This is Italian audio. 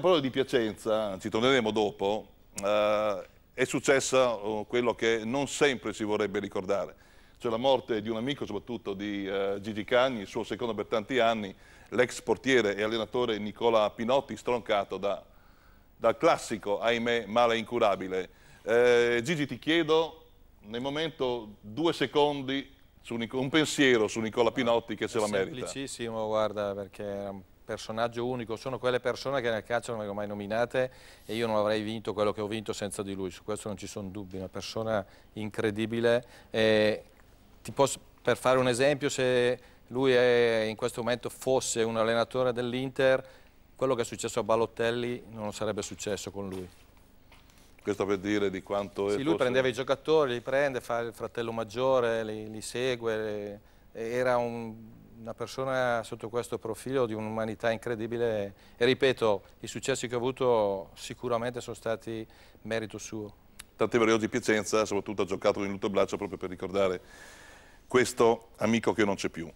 proprio di Piacenza, ci torneremo dopo, eh, è successo eh, quello che non sempre si vorrebbe ricordare, cioè la morte di un amico soprattutto di eh, Gigi Cagni, il suo secondo per tanti anni, l'ex portiere e allenatore Nicola Pinotti, stroncato da, dal classico, ahimè, male incurabile. Eh, Gigi ti chiedo nel momento due secondi su un pensiero su Nicola Pinotti che se la merita. Semplicissimo, guarda, perché personaggio unico, sono quelle persone che nel calcio non vengono mai nominate e io non avrei vinto quello che ho vinto senza di lui, su questo non ci sono dubbi, una persona incredibile. E ti posso, per fare un esempio, se lui è, in questo momento fosse un allenatore dell'Inter, quello che è successo a Balottelli non sarebbe successo con lui. Questo per dire di quanto... Sì, lui fosse... prendeva i giocatori, li prende, fa il fratello maggiore, li, li segue, era un una persona sotto questo profilo di un'umanità incredibile e ripeto, i successi che ha avuto sicuramente sono stati merito suo. Tante Varioti Piacenza soprattutto ha giocato con il lutto e braccio proprio per ricordare questo amico che non c'è più.